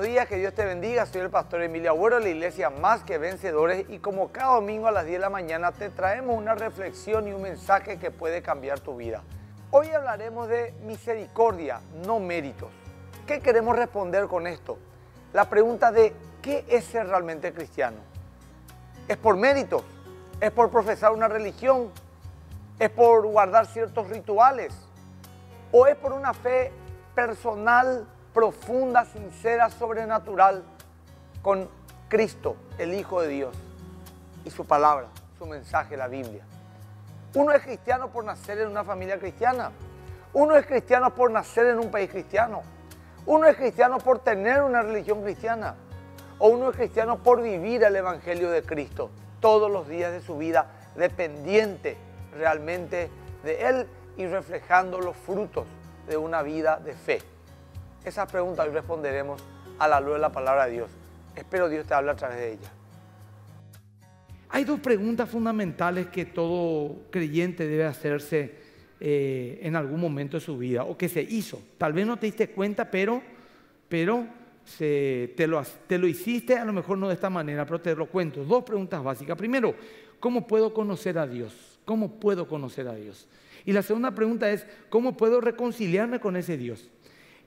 días, que Dios te bendiga. Soy el pastor Emilio Agüero, la iglesia Más que Vencedores y como cada domingo a las 10 de la mañana te traemos una reflexión y un mensaje que puede cambiar tu vida. Hoy hablaremos de misericordia, no méritos. ¿Qué queremos responder con esto? La pregunta de ¿qué es ser realmente cristiano? ¿Es por méritos? ¿Es por profesar una religión? ¿Es por guardar ciertos rituales? ¿O es por una fe personal? profunda, sincera, sobrenatural con Cristo, el Hijo de Dios, y su palabra, su mensaje, la Biblia. Uno es cristiano por nacer en una familia cristiana. Uno es cristiano por nacer en un país cristiano. Uno es cristiano por tener una religión cristiana. O uno es cristiano por vivir el Evangelio de Cristo todos los días de su vida, dependiente realmente de Él y reflejando los frutos de una vida de fe. Esas preguntas hoy responderemos a la luz de la palabra de Dios. Espero Dios te hable a través de ella. Hay dos preguntas fundamentales que todo creyente debe hacerse eh, en algún momento de su vida o que se hizo. Tal vez no te diste cuenta, pero, pero te, lo, te lo hiciste, a lo mejor no de esta manera, pero te lo cuento. Dos preguntas básicas. Primero, ¿cómo puedo conocer a Dios? ¿Cómo puedo conocer a Dios? Y la segunda pregunta es, ¿cómo puedo reconciliarme con ese Dios?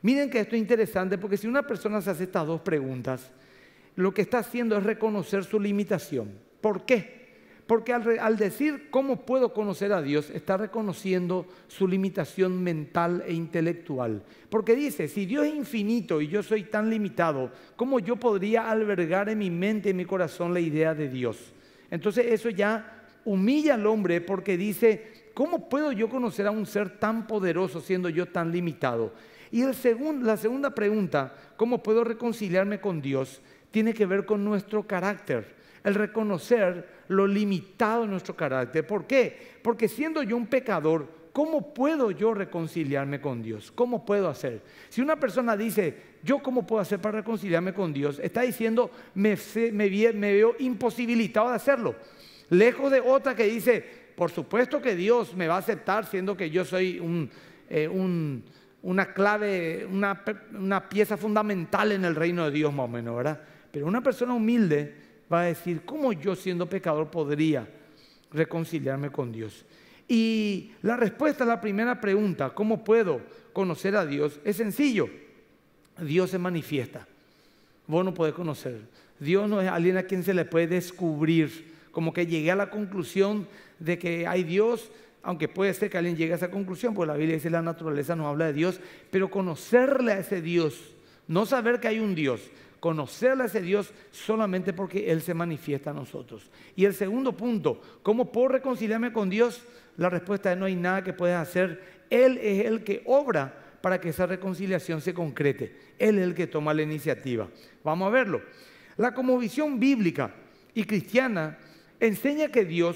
Miren que esto es interesante porque si una persona se hace estas dos preguntas, lo que está haciendo es reconocer su limitación. ¿Por qué? Porque al, decir cómo puedo conocer a Dios, está reconociendo su limitación mental e intelectual. Porque dice, si Dios es infinito y yo soy tan limitado, ¿cómo yo podría albergar en mi mente, en mi corazón, la idea de Dios? Entonces eso ya humilla al hombre porque dice, ¿cómo puedo yo conocer a un ser tan poderoso siendo yo tan limitado? Y el la segunda pregunta, ¿cómo puedo reconciliarme con Dios? Tiene que ver con nuestro carácter, el reconocer lo limitado de nuestro carácter. ¿Por qué? Porque siendo yo un pecador, ¿cómo puedo yo reconciliarme con Dios? ¿Cómo puedo hacer? Si una persona dice, ¿yo cómo puedo hacer para reconciliarme con Dios? Está diciendo, me, veo imposibilitado de hacerlo. Lejos de otra que dice, por supuesto que Dios me va a aceptar siendo que yo soy un eh, una clave, una, pieza fundamental en el reino de Dios más o menos, ¿verdad? Pero una persona humilde va a decir, ¿cómo yo siendo pecador podría reconciliarme con Dios? Y la respuesta a la primera pregunta, ¿cómo puedo conocer a Dios? Es sencillo, Dios se manifiesta. Vos no podés conocer. Dios no es alguien a quien se le puede descubrir. Como que llegué a la conclusión de que hay Dios, aunque puede ser que alguien llegue a esa conclusión, porque la Biblia dice la naturaleza no habla de Dios, pero conocerle a ese Dios, no saber que hay un Dios, conocerle a ese Dios solamente porque Él se manifiesta a nosotros. Y el segundo punto, ¿cómo puedo reconciliarme con Dios? La respuesta es no hay nada que puedas hacer. Él es el que obra para que esa reconciliación se concrete. Él es el que toma la iniciativa. Vamos a verlo. La visión bíblica y cristiana enseña que Dios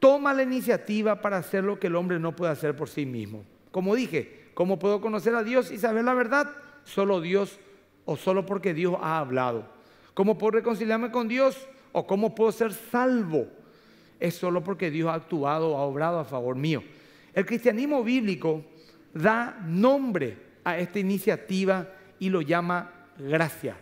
toma la iniciativa para hacer lo que el hombre no puede hacer por sí mismo. Como dije, ¿cómo puedo conocer a Dios y saber la verdad? Solo Dios o solo porque Dios ha hablado. ¿Cómo puedo reconciliarme con Dios o cómo puedo ser salvo? Es solo porque Dios ha actuado ha obrado a favor mío. El cristianismo bíblico da nombre a esta iniciativa y lo llama gracia.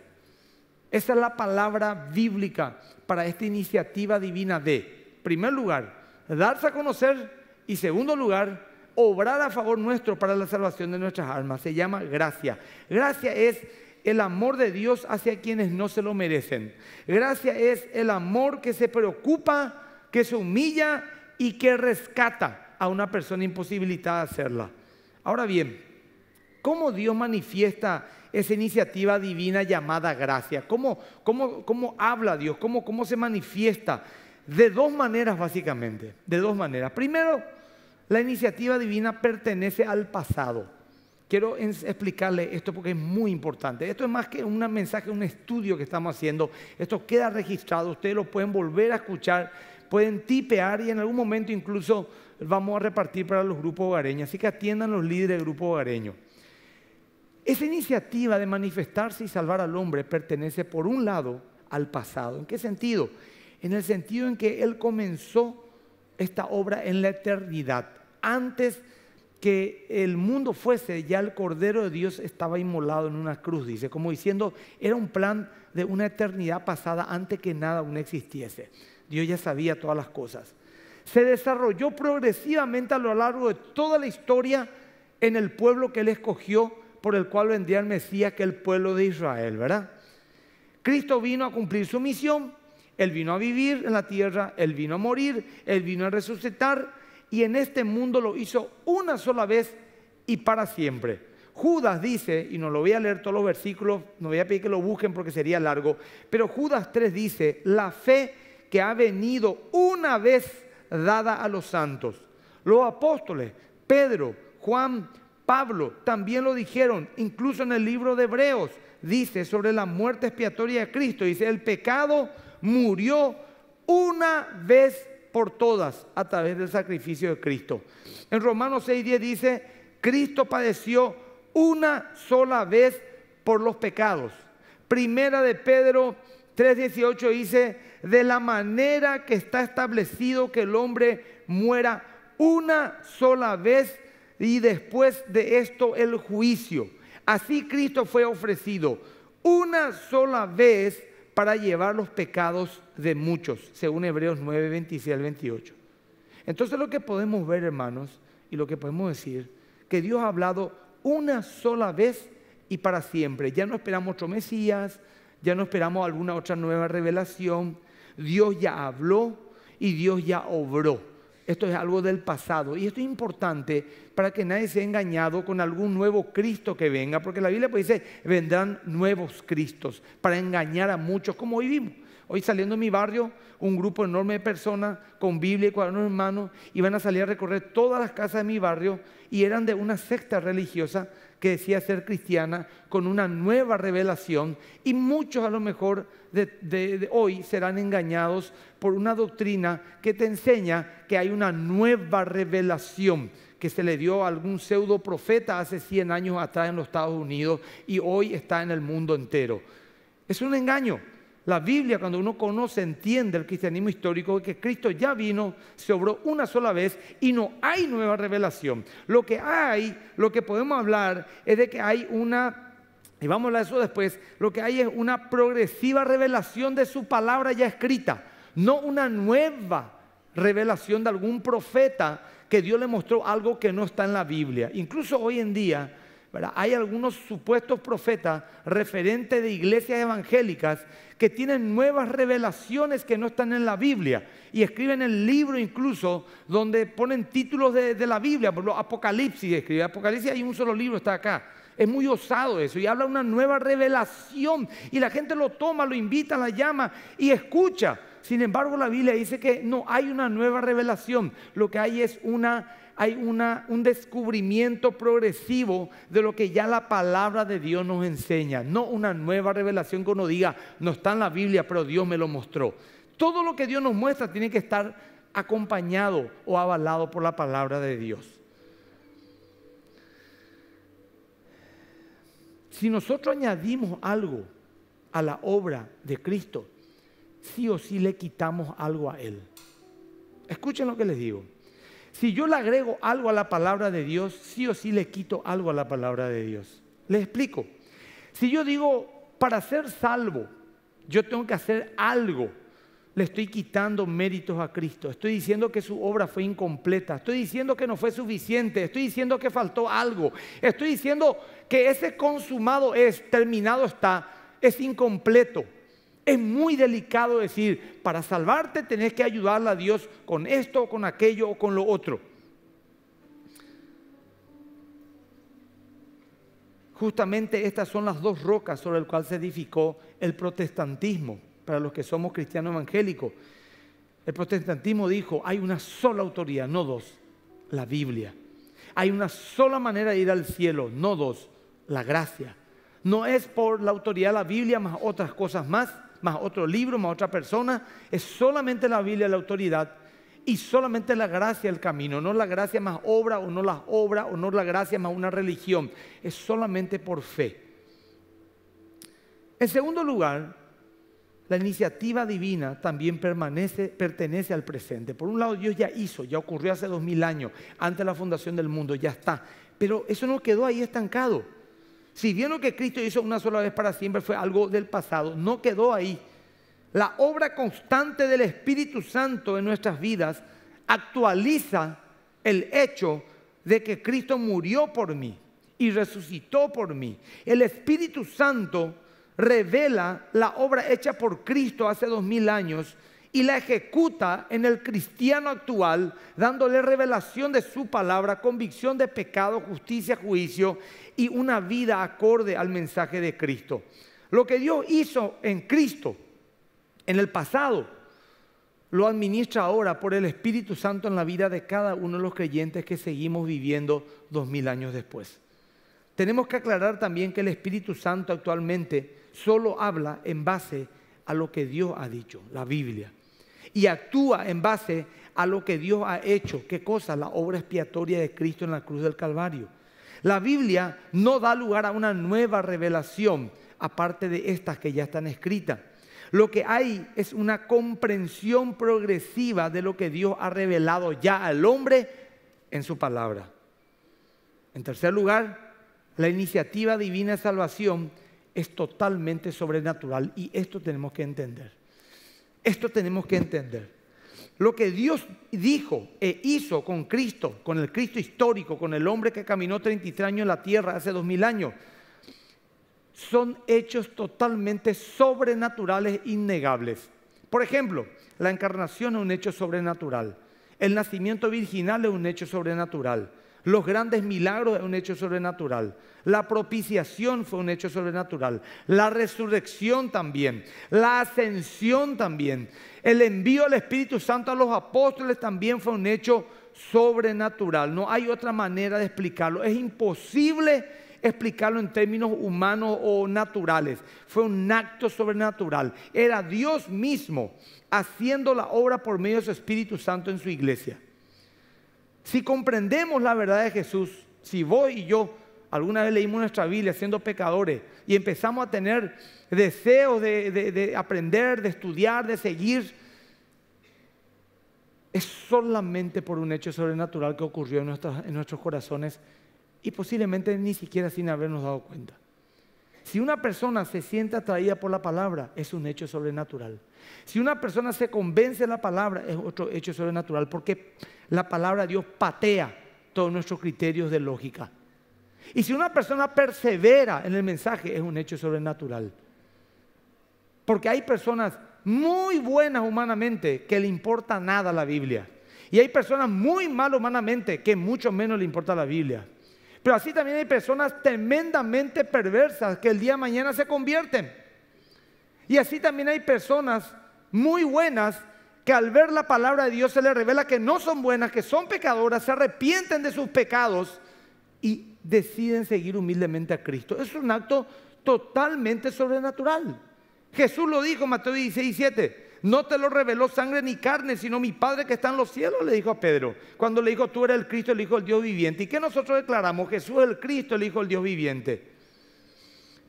Esa es la palabra bíblica para esta iniciativa divina de, primer lugar, darse a conocer y segundo lugar, obrar a favor nuestro para la salvación de nuestras almas. Se llama gracia. Gracia es el amor de Dios hacia quienes no se lo merecen. Gracia es el amor que se preocupa, que se humilla y que rescata a una persona imposibilitada a hacerla. Ahora bien, ¿cómo Dios manifiesta esa iniciativa divina llamada gracia? ¿Cómo, cómo habla Dios? ¿Cómo se manifiesta? de dos maneras básicamente, de dos maneras. Primero, la iniciativa divina pertenece al pasado. Quiero explicarle esto porque es muy importante. Esto es más que un mensaje, un estudio que estamos haciendo. Esto queda registrado, ustedes lo pueden volver a escuchar, pueden tipear y en algún momento incluso vamos a repartir para los grupos hogareños. Así que atiendan los líderes del grupo hogareño. Esa iniciativa de manifestarse y salvar al hombre pertenece por un lado al pasado. ¿En qué sentido? en el sentido en que Él comenzó esta obra en la eternidad. Antes que el mundo fuese, ya el Cordero de Dios estaba inmolado en una cruz, dice, como diciendo, era un plan de una eternidad pasada antes que nada aún existiese. Dios ya sabía todas las cosas. Se desarrolló progresivamente a lo largo de toda la historia en el pueblo que él escogió, por el cual vendría el Mesías, que es el pueblo de Israel, ¿verdad? Cristo vino a cumplir su misión, él vino a vivir en la tierra, Él vino a morir, Él vino a resucitar y en este mundo lo hizo una sola vez y para siempre. Judas dice, y no lo voy a leer todos los versículos, no voy a pedir que lo busquen porque sería largo, pero Judas 3 dice, la fe que ha venido una vez dada a los santos. Los apóstoles, Pedro, Juan, Pablo, también lo dijeron, incluso en el libro de Hebreos, dice sobre la muerte expiatoria de Cristo, dice, el pecado murió una vez por todas a través del sacrificio de Cristo. En Romanos 6.10 dice, Cristo padeció una sola vez por los pecados. Primera de Pedro 3.18 dice, de la manera que está establecido que el hombre muera una sola vez y después de esto el juicio. Así Cristo fue ofrecido una sola vez para llevar los pecados de muchos, según Hebreos 9, 26 al 28. Entonces lo que podemos ver, hermanos, y lo que podemos decir, que Dios ha hablado una sola vez y para siempre. Ya no esperamos otro Mesías, ya no esperamos alguna otra nueva revelación. Dios ya habló y Dios ya obró. Esto es algo del pasado. Y esto es importante para que nadie sea engañado con algún nuevo Cristo que venga, porque la Biblia pues dice, vendrán nuevos Cristos para engañar a muchos, como hoy vimos. Hoy saliendo de mi barrio, un grupo enorme de personas con Biblia y cuadernos mano iban a salir a recorrer todas las casas de mi barrio y eran de una secta religiosa que decía ser cristiana con una nueva revelación y muchos a lo mejor de, hoy serán engañados por una doctrina que te enseña que hay una nueva revelación que se le dio a algún pseudo profeta hace 100 años atrás en los Estados Unidos y hoy está en el mundo entero. Es un engaño. La Biblia, cuando uno conoce, entiende el cristianismo histórico, que Cristo ya vino, se obró una sola vez y no hay nueva revelación. Lo que hay, lo que podemos hablar es de que hay una, y vamos a hablar eso después, lo que hay es una progresiva revelación de su palabra ya escrita, no una nueva revelación de algún profeta que Dios le mostró algo que no está en la Biblia. Incluso hoy en día hay algunos supuestos profetas referentes de iglesias evangélicas que tienen nuevas revelaciones que no están en la Biblia y escriben el libro incluso donde ponen títulos de, la Biblia, por Apocalipsis escribe, Apocalipsis hay un solo libro, está acá. Es muy osado eso y habla una nueva revelación y la gente lo toma, lo invita, la llama y escucha. Sin embargo, la Biblia dice que no hay una nueva revelación, lo que hay es una hay una, un descubrimiento progresivo de lo que ya la palabra de Dios nos enseña. No una nueva revelación que uno diga, no está en la Biblia, pero Dios me lo mostró. Todo lo que Dios nos muestra tiene que estar acompañado o avalado por la palabra de Dios. Si nosotros añadimos algo a la obra de Cristo, sí o sí le quitamos algo a Él. Escuchen lo que les digo. Si yo le agrego algo a la palabra de Dios, sí o sí le quito algo a la palabra de Dios. Les explico. Si yo digo, para ser salvo, yo tengo que hacer algo, le estoy quitando méritos a Cristo. Estoy diciendo que su obra fue incompleta. Estoy diciendo que no fue suficiente. Estoy diciendo que faltó algo. Estoy diciendo que ese consumado es, terminado está, es incompleto. Es muy delicado decir, para salvarte tenés que ayudarle a Dios con esto, o con aquello o con lo otro. Justamente estas son las dos rocas sobre las cuales se edificó el protestantismo, para los que somos cristianos evangélicos. El protestantismo dijo, hay una sola autoridad, no dos, la Biblia. Hay una sola manera de ir al cielo, no dos, la gracia. No es por la autoridad de la Biblia más otras cosas más, más otro libro, más otra persona. Es solamente la Biblia la autoridad y solamente la gracia el camino, no la gracia más obra o no la obra o no la gracia más una religión. Es solamente por fe. En segundo lugar, la iniciativa divina también permanece, pertenece al presente. Por un lado, Dios ya hizo, ya ocurrió hace dos mil años, antes de la fundación del mundo, ya está. Pero eso no quedó ahí estancado. Si bien lo que Cristo hizo una sola vez para siempre fue algo del pasado, no quedó ahí. La obra constante del Espíritu Santo en nuestras vidas actualiza el hecho de que Cristo murió por mí y resucitó por mí. El Espíritu Santo revela la obra hecha por Cristo hace dos mil años y la ejecuta en el cristiano actual, dándole revelación de su palabra, convicción de pecado, justicia, juicio y una vida acorde al mensaje de Cristo. Lo que Dios hizo en Cristo en el pasado, lo administra ahora por el Espíritu Santo en la vida de cada uno de los creyentes que seguimos viviendo dos mil años después. Tenemos que aclarar también que el Espíritu Santo actualmente solo habla en base a lo que Dios ha dicho, la Biblia y actúa en base a lo que Dios ha hecho. ¿Qué cosa? La obra expiatoria de Cristo en la cruz del Calvario. La Biblia no da lugar a una nueva revelación, aparte de estas que ya están escritas. Lo que hay es una comprensión progresiva de lo que Dios ha revelado ya al hombre en su palabra. En tercer lugar, la iniciativa divina de salvación es totalmente sobrenatural y esto tenemos que entender. Esto tenemos que entender. Lo que Dios dijo e hizo con Cristo, con el Cristo histórico, con el hombre que caminó 33 años en la tierra hace 2000 años, son hechos totalmente sobrenaturales, innegables. Por ejemplo, la encarnación es un hecho sobrenatural. El nacimiento virginal es un hecho sobrenatural. Los grandes milagros es un hecho sobrenatural. La propiciación fue un hecho sobrenatural. La resurrección también. La ascensión también. El envío del Espíritu Santo a los apóstoles también fue un hecho sobrenatural. No hay otra manera de explicarlo. Es imposible explicarlo en términos humanos o naturales. Fue un acto sobrenatural. Era Dios mismo haciendo la obra por medio de su Espíritu Santo en su iglesia. Si comprendemos la verdad de Jesús, si vos y yo alguna vez leímos nuestra Biblia siendo pecadores y empezamos a tener deseos de, aprender, de estudiar, de seguir, es solamente por un hecho sobrenatural que ocurrió en nuestros corazones y posiblemente ni siquiera sin habernos dado cuenta. Si una persona se siente atraída por la palabra, es un hecho sobrenatural. Si una persona se convence de la palabra, es otro hecho sobrenatural, porque la palabra de Dios patea todos nuestros criterios de lógica. Y si una persona persevera en el mensaje, es un hecho sobrenatural. Porque hay personas muy buenas humanamente que le importa nada la Biblia. Y hay personas muy mal humanamente que mucho menos le importa la Biblia. Pero así también hay personas tremendamente perversas que el día de mañana se convierten. Y así también hay personas muy buenas que al ver la palabra de Dios se les revela que no son buenas, que son pecadoras, se arrepienten de sus pecados y deciden seguir humildemente a Cristo. Es un acto totalmente sobrenatural. Jesús lo dijo en Mateo 16, 17. No te lo reveló sangre ni carne, sino mi Padre que está en los cielos, le dijo a Pedro. Cuando le dijo, tú eres el Cristo, el Hijo del Dios viviente. ¿Y qué nosotros declaramos? Jesús es el Cristo, el Hijo del Dios viviente.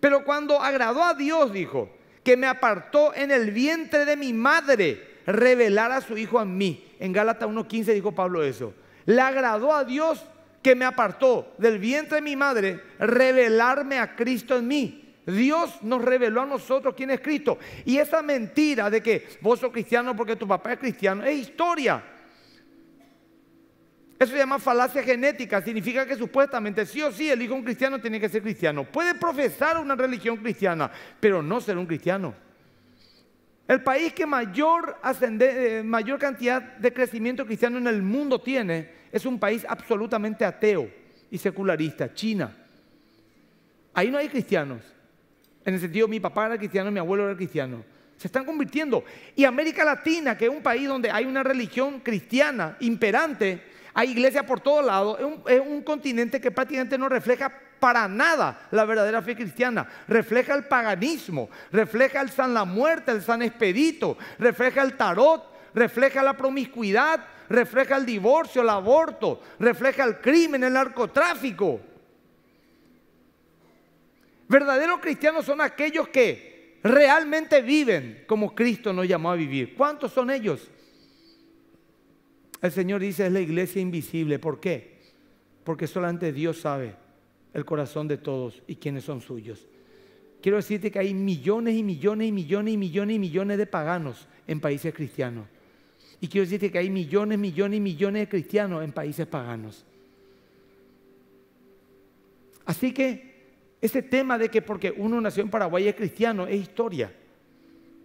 Pero cuando agradó a Dios, dijo, que me apartó en el vientre de mi madre, revelar a su Hijo a mí. En Gálatas 1.15 dijo Pablo eso. Le agradó a Dios que me apartó del vientre de mi madre, revelarme a Cristo en mí. Dios nos reveló a nosotros quién es Cristo. Y esa mentira de que vos sos cristiano porque tu papá es cristiano es historia. Eso se llama falacia genética. Significa que supuestamente sí o sí el hijo de un cristiano tiene que ser cristiano. Puede profesar una religión cristiana, pero no ser un cristiano. El país que mayor, eh, mayor cantidad de crecimiento cristiano en el mundo tiene es un país absolutamente ateo y secularista, China. Ahí no hay cristianos. En el sentido, mi papá era cristiano, mi abuelo era cristiano. Se están convirtiendo. Y América Latina, que es un país donde hay una religión cristiana imperante, hay iglesias por todos lados, es un, es un continente que prácticamente no refleja para nada la verdadera fe cristiana. Refleja el paganismo, refleja el San La Muerte, el San Expedito, refleja el tarot, refleja la promiscuidad, refleja el divorcio, el aborto, refleja el crimen, el narcotráfico. Verdaderos cristianos son aquellos que realmente viven como Cristo nos llamó a vivir. ¿Cuántos son ellos? El Señor dice, es la iglesia invisible. ¿Por qué? Porque solamente Dios sabe el corazón de todos y quiénes son suyos. Quiero decirte que hay millones y millones y millones y millones y millones de paganos en países cristianos. Y quiero decirte que hay millones, millones y millones de cristianos en países paganos. Así que ese tema de que porque uno nació en Paraguay es cristiano es historia.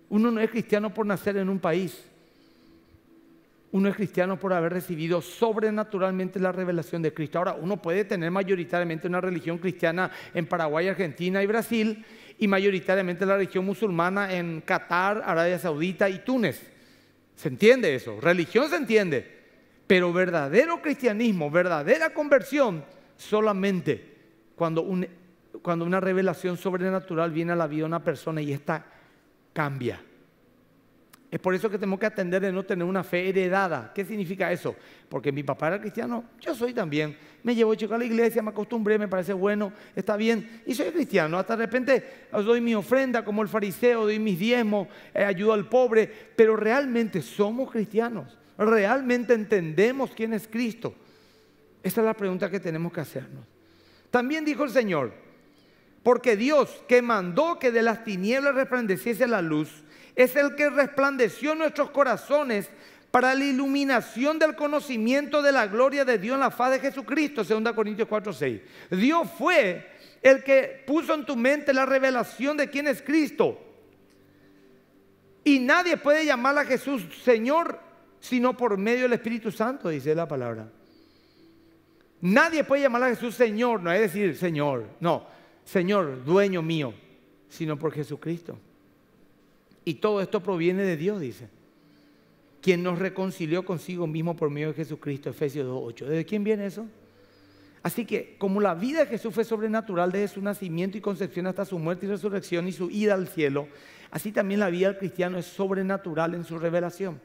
Uno no es cristiano por nacer en un país. Uno es cristiano por haber recibido sobrenaturalmente la revelación de Cristo. Ahora, uno puede tener mayoritariamente una religión cristiana en Paraguay, Argentina y Brasil, y mayoritariamente la religión musulmana en Qatar, Arabia Saudita y Túnez. ¿Se entiende eso? Religión se entiende. Pero verdadero cristianismo, verdadera conversión, solamente cuando un cuando una revelación sobrenatural viene a la vida de una persona y esta cambia. Es por eso que tenemos que atender de no tener una fe heredada. ¿Qué significa eso? Porque mi papá era cristiano, yo soy también. Me llevo chico a la iglesia, me acostumbré, me parece bueno, está bien. Y soy cristiano. Hasta de repente ah, doy mi ofrenda como el fariseo, doy mis diezmos, eh, ayudo al pobre. Pero realmente somos cristianos. Realmente entendemos quién es Cristo. Esa es la pregunta que tenemos que hacernos. También dijo el Señor, porque Dios que mandó que de las tinieblas resplandeciese la luz, es el que resplandeció nuestros corazones para la iluminación del conocimiento de la gloria de Dios en la faz de Jesucristo, 2 Corintios 4:6. Dios fue el que puso en tu mente la revelación de quién es Cristo. Y nadie puede llamar a Jesús Señor sino por medio del Espíritu Santo, dice la palabra. Nadie puede llamar a Jesús Señor, no es decir Señor, no. Señor, dueño mío, sino por Jesucristo. Y todo esto proviene de Dios, dice. Quien nos reconcilió consigo mismo por medio de Jesucristo, Efesios 2.8. ¿De quién viene eso? Así que como la vida de Jesús fue sobrenatural desde su nacimiento y concepción hasta su muerte y resurrección y su ida al cielo, así también la vida del cristiano es sobrenatural en su revelación.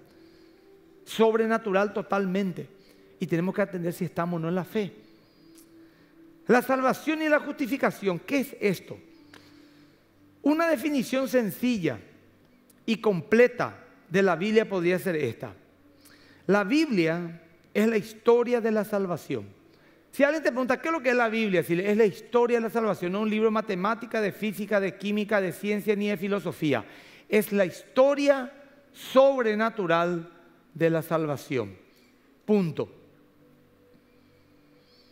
Sobrenatural totalmente. Y tenemos que atender si estamos o no en la fe. La salvación y la justificación, ¿qué es esto? Una definición sencilla y completa de la Biblia podría ser esta. La Biblia es la historia de la salvación. Si alguien te pregunta, ¿qué es lo que es la Biblia? Si es la historia de la salvación, no un libro de matemática, de física, de química, de ciencia ni de filosofía. Es la historia sobrenatural de la salvación. Punto.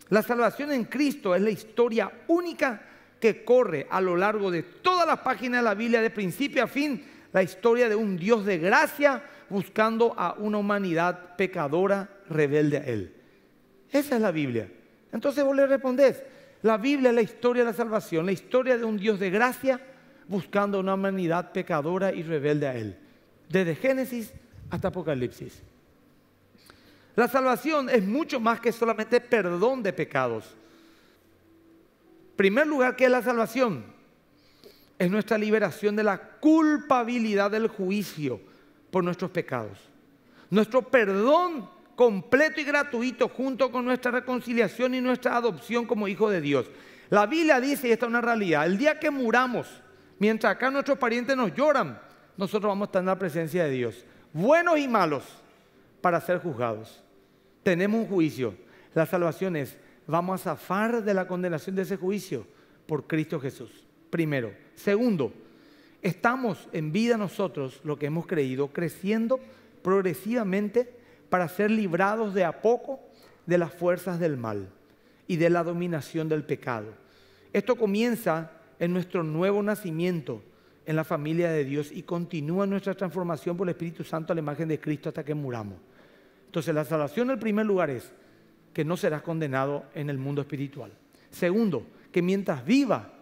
La salvación en Cristo es la historia única que corre a lo largo de todas las páginas de la Biblia, de principio a fin, la historia de un Dios de gracia buscando a una humanidad pecadora, rebelde a Él. Esa es la Biblia. Entonces vos le respondés, la Biblia es la historia de la salvación, la historia de un Dios de gracia buscando a una humanidad pecadora y rebelde a Él. Desde Génesis hasta Apocalipsis. La salvación es mucho más que solamente perdón de pecados. En primer lugar, ¿qué es la salvación? Es nuestra liberación de la culpabilidad del juicio por nuestros pecados. Nuestro perdón completo y gratuito junto con nuestra reconciliación y nuestra adopción como hijo de Dios. La Biblia dice, y esta es una realidad, el día que muramos, mientras acá nuestros parientes nos lloran, nosotros vamos a estar en la presencia de Dios, buenos y malos, para ser juzgados tenemos un juicio. La salvación es, vamos a zafar de la condenación de ese juicio por Cristo Jesús. Primero. Segundo, estamos en vida nosotros, lo que hemos creído, creciendo progresivamente para ser librados de a poco de las fuerzas del mal y de la dominación del pecado. Esto comienza en nuestro nuevo nacimiento en la familia de Dios y continúa nuestra transformación por el Espíritu Santo a la imagen de Cristo hasta que muramos. Entonces la salvación en el primer lugar es que no serás condenado en el mundo espiritual. Segundo, que mientras viva,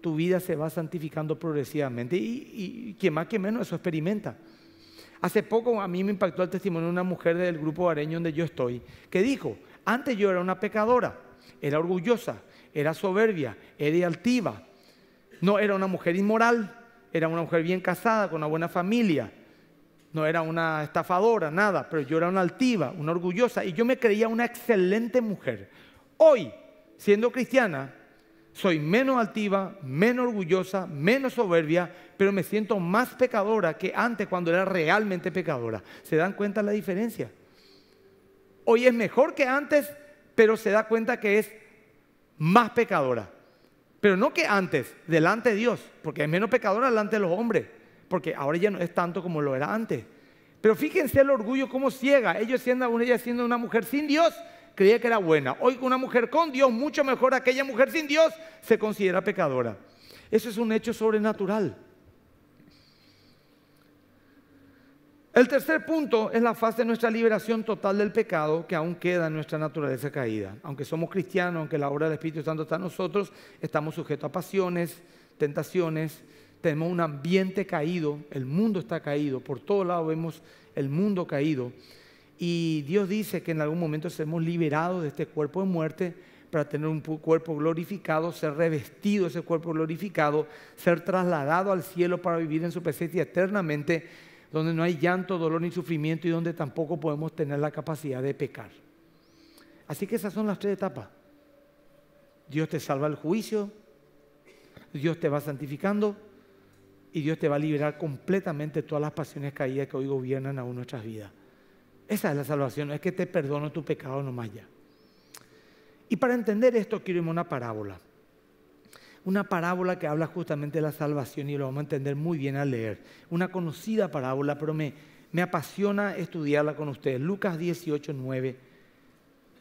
tu vida se va santificando progresivamente y, que quien más que menos eso experimenta. Hace poco a mí me impactó el testimonio de una mujer del grupo areño donde yo estoy, que dijo, antes yo era una pecadora, era orgullosa, era soberbia, era altiva, no era una mujer inmoral, era una mujer bien casada, con una buena familia, no era una estafadora, nada, pero yo era una altiva, una orgullosa y yo me creía una excelente mujer. Hoy, siendo cristiana, soy menos altiva, menos orgullosa, menos soberbia, pero me siento más pecadora que antes cuando era realmente pecadora. ¿Se dan cuenta la diferencia? Hoy es mejor que antes, pero se da cuenta que es más pecadora. Pero no que antes, delante de Dios, porque es menos pecadora delante de los hombres porque ahora ya no es tanto como lo era antes. Pero fíjense el orgullo como ciega. Ellos siendo, ella siendo una mujer sin Dios, creía que era buena. Hoy una mujer con Dios, mucho mejor aquella mujer sin Dios, se considera pecadora. Eso es un hecho sobrenatural. El tercer punto es la fase de nuestra liberación total del pecado que aún queda en nuestra naturaleza caída. Aunque somos cristianos, aunque la obra del Espíritu Santo está en nosotros, estamos sujetos a pasiones, tentaciones, tenemos un ambiente caído, el mundo está caído, por todos lados vemos el mundo caído. Y Dios dice que en algún momento seremos liberados de este cuerpo de muerte para tener un cuerpo glorificado, ser revestido ese cuerpo glorificado, ser trasladado al cielo para vivir en su presencia eternamente, donde no hay llanto, dolor ni sufrimiento y donde tampoco podemos tener la capacidad de pecar. Así que esas son las tres etapas. Dios te salva el juicio, Dios te va santificando y Dios te va a liberar completamente todas las pasiones caídas que hoy gobiernan aún nuestras vidas. Esa es la salvación, es que te perdono tu pecado nomás ya. Y para entender esto quiero irme a una parábola. Una parábola que habla justamente de la salvación y lo vamos a entender muy bien al leer. Una conocida parábola, pero me, me apasiona estudiarla con ustedes. Lucas 18, 9.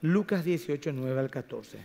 Lucas 18, 9 al 14.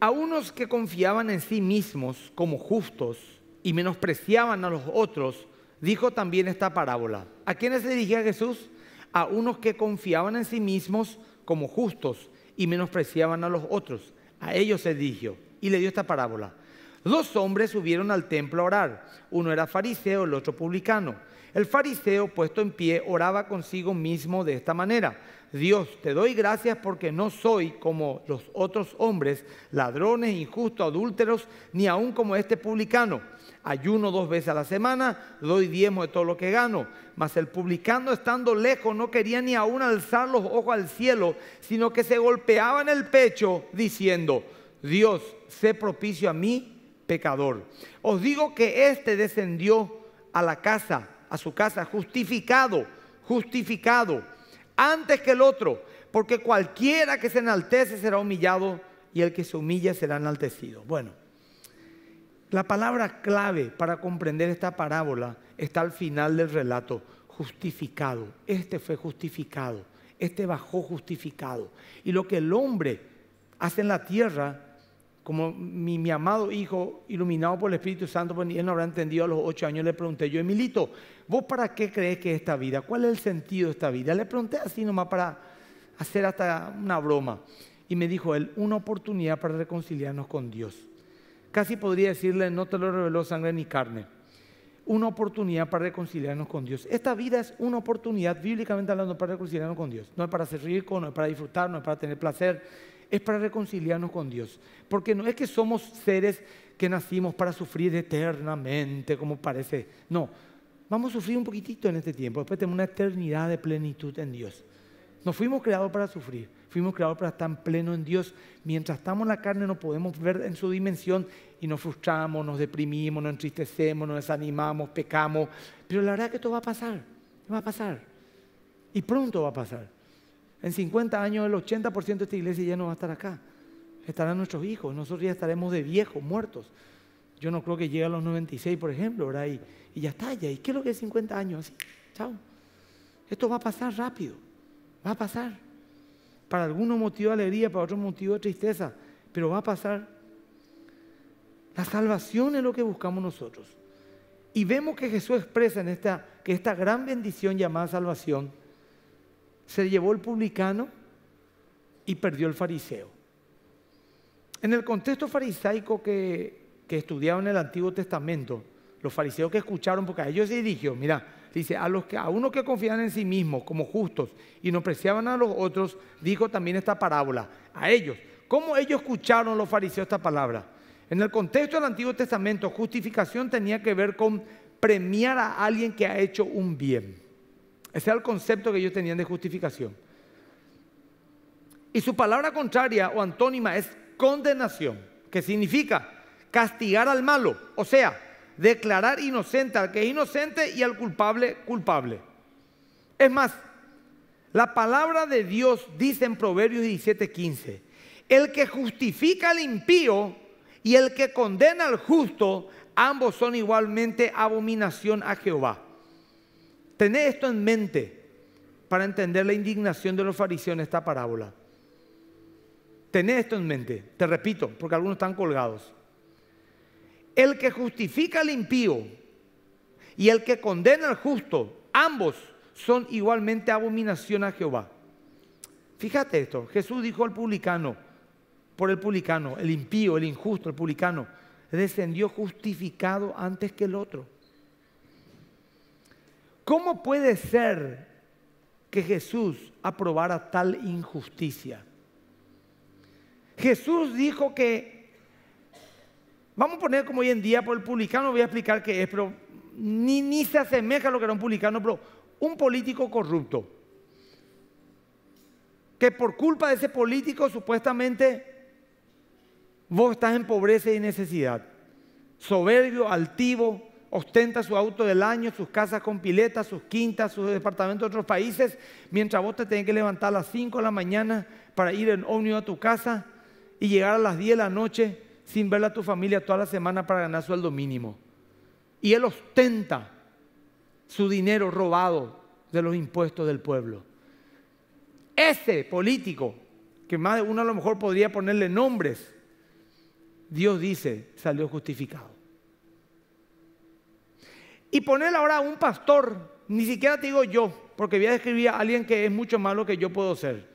A unos que confiaban en sí mismos como justos y menospreciaban a los otros, dijo también esta parábola. ¿A quiénes se dirigía Jesús? A unos que confiaban en sí mismos como justos y menospreciaban a los otros. A ellos se dirigió y le dio esta parábola. Dos hombres subieron al templo a orar. Uno era fariseo, el otro publicano. El fariseo, puesto en pie, oraba consigo mismo de esta manera. Dios, te doy gracias porque no soy como los otros hombres, ladrones, injustos, adúlteros, ni aun como este publicano. Ayuno dos veces a la semana, doy diezmo de todo lo que gano. Mas el publicano estando lejos no quería ni aun alzar los ojos al cielo, sino que se golpeaba en el pecho diciendo, Dios, sé propicio a mí, pecador. Os digo que éste descendió a la casa, a su casa, justificado, justificado antes que el otro, porque cualquiera que se enaltece será humillado y el que se humilla será enaltecido. Bueno, la palabra clave para comprender esta parábola está al final del relato, justificado. Este fue justificado, este bajó justificado. Y lo que el hombre hace en la tierra como mi, amado hijo, iluminado por el Espíritu Santo, pues él no habrá entendido a los ocho años, le pregunté yo, Emilito, ¿vos para qué crees que es esta vida? ¿Cuál es el sentido de esta vida? Le pregunté así nomás para hacer hasta una broma. Y me dijo él, una oportunidad para reconciliarnos con Dios. Casi podría decirle, no te lo reveló sangre ni carne. Una oportunidad para reconciliarnos con Dios. Esta vida es una oportunidad, bíblicamente hablando, para reconciliarnos con Dios. No es para ser rico, no es para disfrutar, no es para tener placer es para reconciliarnos con Dios. Porque no es que somos seres que nacimos para sufrir eternamente, como parece. No, vamos a sufrir un poquitito en este tiempo, después tenemos una eternidad de plenitud en Dios. No fuimos creados para sufrir, fuimos creados para estar pleno en Dios. Mientras estamos en la carne no podemos ver en su dimensión y nos frustramos, nos deprimimos, nos entristecemos, nos desanimamos, pecamos. Pero la verdad es que esto va a pasar, va a pasar. Y pronto va a pasar. En 50 años el 80% de esta iglesia ya no va a estar acá. Estarán nuestros hijos, nosotros ya estaremos de viejos, muertos. Yo no creo que llegue a los 96, por ejemplo, ¿verdad? Y, ya está, ya. ¿Y qué es lo que es 50 años? Así, chao. Esto va a pasar rápido, va a pasar. Para algunos motivo de alegría, para otros motivo de tristeza, pero va a pasar. La salvación es lo que buscamos nosotros. Y vemos que Jesús expresa en esta, que esta gran bendición llamada salvación se llevó el publicano y perdió el fariseo. En el contexto farisaico que, que en el Antiguo Testamento, los fariseos que escucharon, porque a ellos se dirigió, mira, dice, a, los que, a unos que confían en sí mismos como justos y no preciaban a los otros, dijo también esta parábola, a ellos. ¿Cómo ellos escucharon los fariseos esta palabra? En el contexto del Antiguo Testamento, justificación tenía que ver con premiar a alguien que ha hecho un bien. Ese era el concepto que ellos tenían de justificación. Y su palabra contraria o antónima es condenación, que significa castigar al malo, o sea, declarar inocente al que es inocente y al culpable culpable. Es más, la palabra de Dios dice en Proverbios 17:15, el que justifica al impío y el que condena al justo, ambos son igualmente abominación a Jehová. Tened esto en mente para entender la indignación de los fariseos en esta parábola. Tened esto en mente, te repito, porque algunos están colgados. El que justifica al impío y el que condena al justo, ambos son igualmente abominación a Jehová. Fíjate esto, Jesús dijo al publicano, por el publicano, el impío, el injusto, el publicano, descendió justificado antes que el otro. ¿Cómo puede ser que Jesús aprobara tal injusticia? Jesús dijo que, vamos a poner como hoy en día, por el publicano voy a explicar qué es, pero ni, ni se asemeja a lo que era un publicano, pero un político corrupto, que por culpa de ese político supuestamente vos estás en pobreza y necesidad, soberbio, altivo, ostenta su auto del año, sus casas con piletas, sus quintas, sus departamentos de otros países, mientras vos te tenés que levantar a las 5 de la mañana para ir en ómnibus a tu casa y llegar a las 10 de la noche sin ver a tu familia toda la semana para ganar sueldo mínimo. Y él ostenta su dinero robado de los impuestos del pueblo. Ese político, que más de uno a lo mejor podría ponerle nombres, Dios dice, salió justificado. Y poner ahora a un pastor, ni siquiera te digo yo, porque voy a describir a alguien que es mucho más lo que yo puedo ser,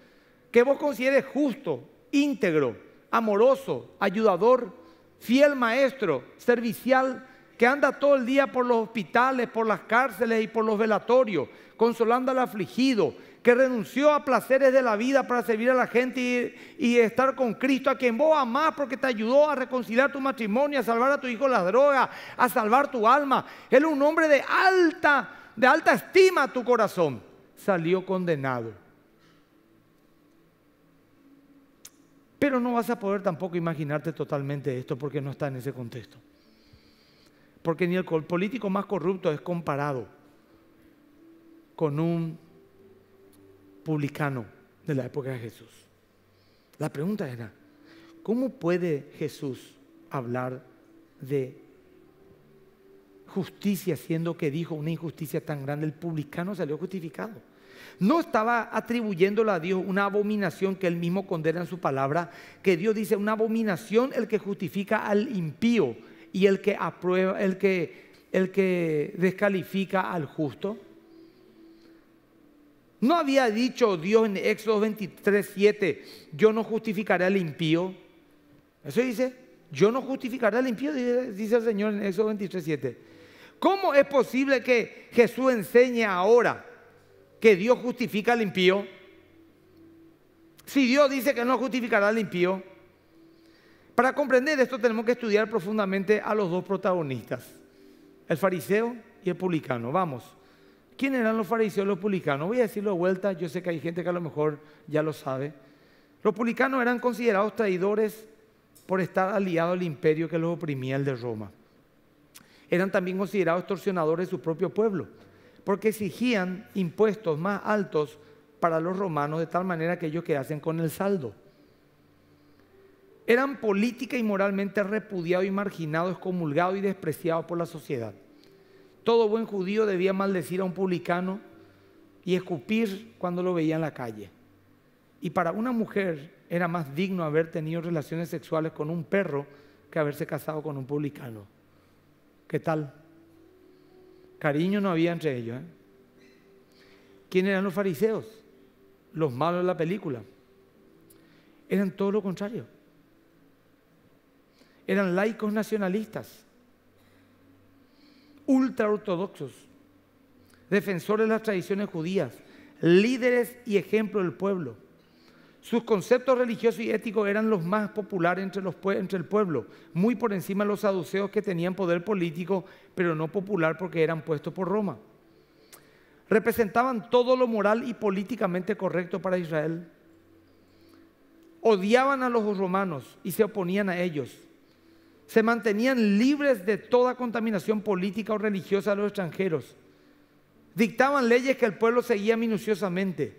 que vos consideres justo, íntegro, amoroso, ayudador, fiel maestro, servicial, que anda todo el día por los hospitales, por las cárceles y por los velatorios, consolando al afligido, que renunció a placeres de la vida para servir a la gente y, estar con Cristo, a quien vos amás porque te ayudó a reconciliar tu matrimonio, a salvar a tu hijo de la droga, a salvar tu alma. Él es un hombre de alta, de alta estima a tu corazón. Salió condenado. Pero no vas a poder tampoco imaginarte totalmente esto porque no está en ese contexto. Porque ni el político más corrupto es comparado con un publicano de la época de Jesús. La pregunta era, ¿cómo puede Jesús hablar de justicia siendo que dijo una injusticia tan grande? El publicano salió justificado. No estaba atribuyéndolo a Dios una abominación que él mismo condena en su palabra, que Dios dice una abominación el que justifica al impío y el que aprueba, el que, el que descalifica al justo. ¿No había dicho Dios en Éxodo 23, 7, yo no justificaré al impío? Eso dice, yo no justificaré al impío, dice el Señor en Éxodo 23, 7. ¿Cómo es posible que Jesús enseñe ahora que Dios justifica al impío? Si Dios dice que no justificará al impío. Para comprender esto tenemos que estudiar profundamente a los dos protagonistas, el fariseo y el publicano. Vamos. ¿Quién eran los fariseos y los publicanos? Voy a decirlo de vuelta, yo sé que hay gente que a lo mejor ya lo sabe. Los publicanos eran considerados traidores por estar aliados al imperio que los oprimía, el de Roma. Eran también considerados extorsionadores de su propio pueblo, porque exigían impuestos más altos para los romanos de tal manera que ellos quedasen con el saldo. Eran política y moralmente repudiados y marginados, excomulgados y despreciados por la sociedad. Todo buen judío debía maldecir a un publicano y escupir cuando lo veía en la calle. Y para una mujer era más digno haber tenido relaciones sexuales con un perro que haberse casado con un publicano. ¿Qué tal? Cariño no había entre ellos. ¿eh? ¿Quiénes eran los fariseos? Los malos de la película. Eran todo lo contrario. Eran laicos nacionalistas ultra-ortodoxos, defensores de las tradiciones judías, líderes y ejemplo del pueblo. Sus conceptos religiosos y éticos eran los más populares entre, entre, el pueblo, muy por encima de los saduceos que tenían poder político, pero no popular porque eran puestos por Roma. Representaban todo lo moral y políticamente correcto para Israel. Odiaban a los romanos y se oponían a ellos se mantenían libres de toda contaminación política o religiosa de los extranjeros. Dictaban leyes que el pueblo seguía minuciosamente.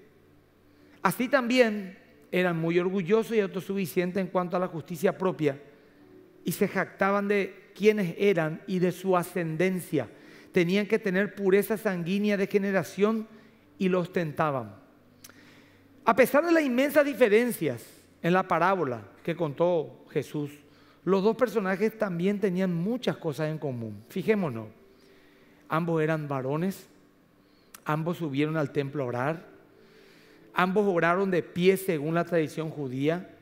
Así también eran muy orgullosos y autosuficientes en cuanto a la justicia propia y se jactaban de quienes eran y de su ascendencia. Tenían que tener pureza sanguínea de generación y lo ostentaban. A pesar de las inmensas diferencias en la parábola que contó Jesús, los dos personajes también tenían muchas cosas en común. Fijémonos, ambos eran varones, ambos subieron al templo a orar, ambos oraron de pie según la tradición judía,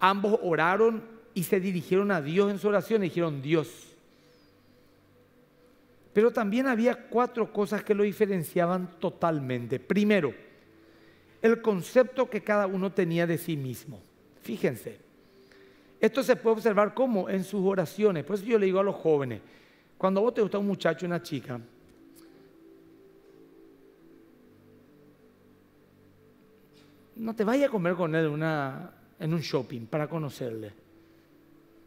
ambos oraron y se dirigieron a Dios en su oración y dijeron Dios. Pero también había cuatro cosas que lo diferenciaban totalmente. Primero, el concepto que cada uno tenía de sí mismo. Fíjense, esto se puede observar como en sus oraciones. Por eso yo le digo a los jóvenes, cuando vos te gusta un muchacho, una chica, no te vayas a comer con él en un shopping para conocerle.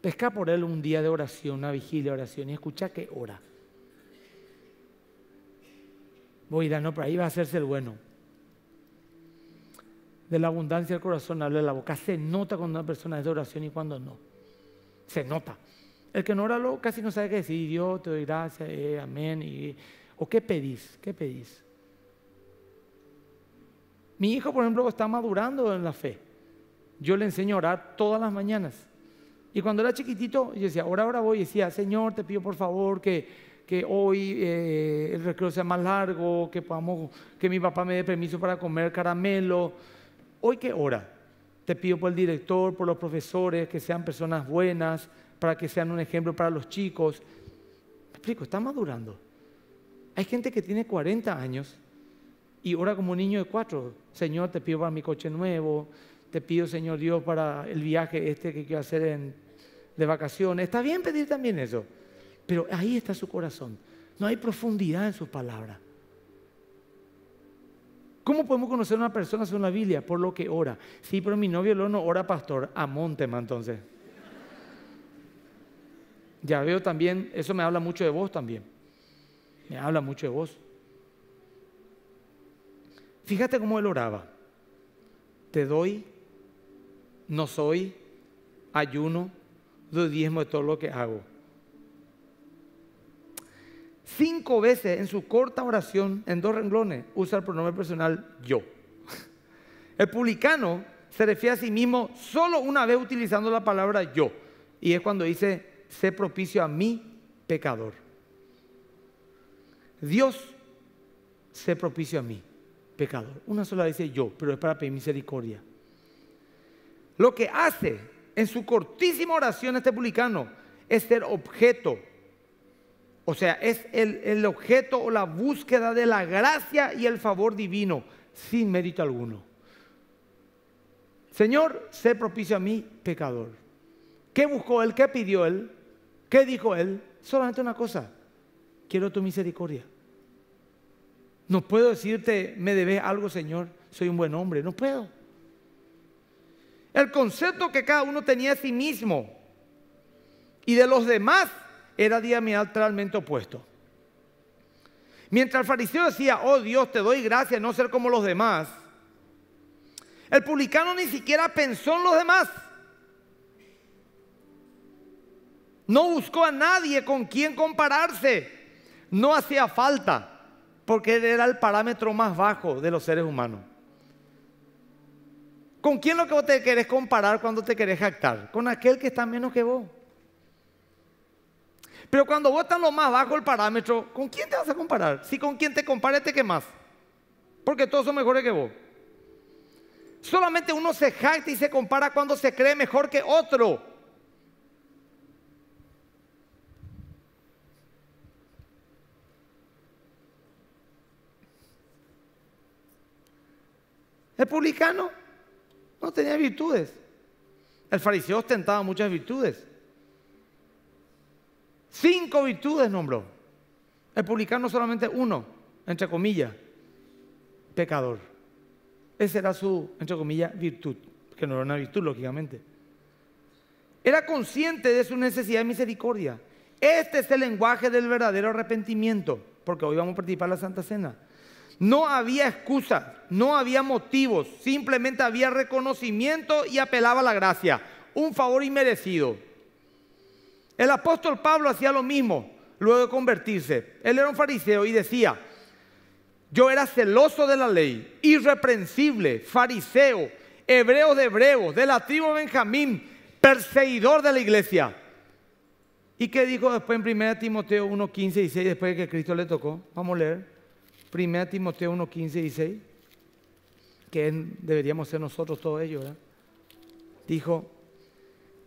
Pesca por él un día de oración, una vigilia de oración y escucha que ora. Voy a no, pero ahí va a hacerse el bueno de la abundancia del corazón habla la boca. Se nota cuando una persona es de oración y cuando no. Se nota. El que no ora casi no sabe qué decir. Dios, te doy gracias, eh, amén. Y, ¿O qué pedís? ¿Qué pedís? Mi hijo, por ejemplo, está madurando en la fe. Yo le enseño a orar todas las mañanas. Y cuando era chiquitito, yo decía, ahora, ahora voy. Y decía, Señor, te pido por favor que, que hoy eh, el recreo sea más largo, que, podamos, que mi papá me dé permiso para comer caramelo hoy qué hora. Te pido por el director, por los profesores, que sean personas buenas, para que sean un ejemplo para los chicos. explico, está madurando. Hay gente que tiene 40 años y ora como un niño de cuatro. Señor, te pido para mi coche nuevo, te pido, Señor Dios, para el viaje este que quiero hacer de vacaciones. Está bien pedir también eso, pero ahí está su corazón. No hay profundidad en sus palabras. ¿Cómo podemos conocer a una persona según la Biblia? Por lo que ora. Sí, pero mi novio lo no ora pastor. Amóntema entonces. Ya veo también, eso me habla mucho de vos también. Me habla mucho de vos. Fíjate cómo él oraba. Te doy, no soy, ayuno, doy diezmo de todo lo que hago. Cinco veces en su corta oración, en dos renglones, usa el pronombre personal yo. El publicano se refiere a sí mismo solo una vez utilizando la palabra yo. Y es cuando dice, sé propicio a mí, pecador. Dios, sé propicio a mí, pecador. Una sola vez dice yo, pero es para pedir misericordia. Lo que hace en su cortísima oración este publicano es ser objeto o sea, es el, objeto o la búsqueda de la gracia y el favor divino, sin mérito alguno. Señor, sé propicio a mí, pecador. ¿Qué buscó él? ¿Qué pidió él? ¿Qué dijo él? Solamente una cosa, quiero tu misericordia. No puedo decirte, me debes algo, Señor, soy un buen hombre, no puedo. El concepto que cada uno tenía de sí mismo y de los demás era diametralmente opuesto. Mientras el fariseo decía, oh Dios, te doy gracias, no ser como los demás, el publicano ni siquiera pensó en los demás. No buscó a nadie con quien compararse. No hacía falta, porque él era el parámetro más bajo de los seres humanos. ¿Con quién lo que vos te querés comparar cuando te querés jactar? Con aquel que está menos que vos. Pero cuando vos estás lo más bajo el parámetro, ¿con quién te vas a comparar? Si con quien te compares te más? Porque todos son mejores que vos. Solamente uno se jacta y se compara cuando se cree mejor que otro. El publicano no tenía virtudes. El fariseo ostentaba muchas virtudes. Cinco virtudes nombró. El publicano solamente uno, entre comillas, pecador. Esa era su, entre comillas, virtud, que no era una virtud, lógicamente. Era consciente de su necesidad de misericordia. Este es el lenguaje del verdadero arrepentimiento, porque hoy vamos a participar en la Santa Cena. No había excusas, no había motivos, simplemente había reconocimiento y apelaba a la gracia, un favor inmerecido. El apóstol Pablo hacía lo mismo luego de convertirse. Él era un fariseo y decía, yo era celoso de la ley, irreprensible, fariseo, hebreo de hebreos, de la tribu Benjamín, perseguidor de la iglesia. ¿Y qué dijo después en 1 Timoteo 1, 15 y 6, después de que Cristo le tocó? Vamos a leer. 1 Timoteo 1, 15 y 6, que deberíamos ser nosotros todos ellos, ¿verdad? Dijo,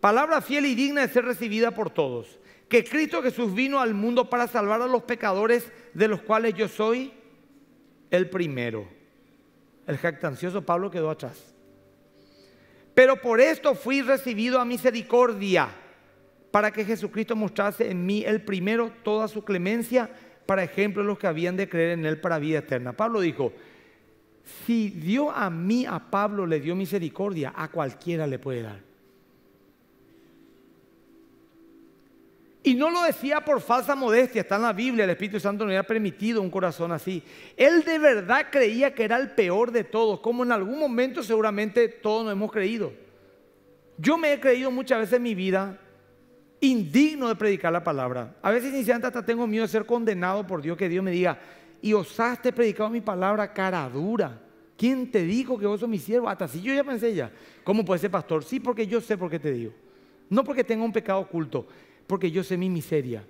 Palabra fiel y digna de ser recibida por todos. Que Cristo Jesús vino al mundo para salvar a los pecadores, de los cuales yo soy el primero. El jactancioso Pablo quedó atrás. Pero por esto fui recibido a misericordia, para que Jesucristo mostrase en mí el primero toda su clemencia, para ejemplo de los que habían de creer en él para vida eterna. Pablo dijo, si dio a mí, a Pablo le dio misericordia, a cualquiera le puede dar. Y no lo decía por falsa modestia, está en la Biblia, el Espíritu Santo no había permitido un corazón así. Él de verdad creía que era el peor de todos, como en algún momento seguramente todos nos hemos creído. Yo me he creído muchas veces en mi vida indigno de predicar la palabra. A veces iniciante hasta tengo miedo de ser condenado por Dios, que Dios me diga, y osaste predicar mi palabra cara dura. ¿Quién te dijo que vos sos mi siervo? Hasta si yo ya pensé ya, ¿cómo puede ser pastor? Sí, porque yo sé por qué te digo. No porque tenga un pecado oculto porque yo sé mi miseria.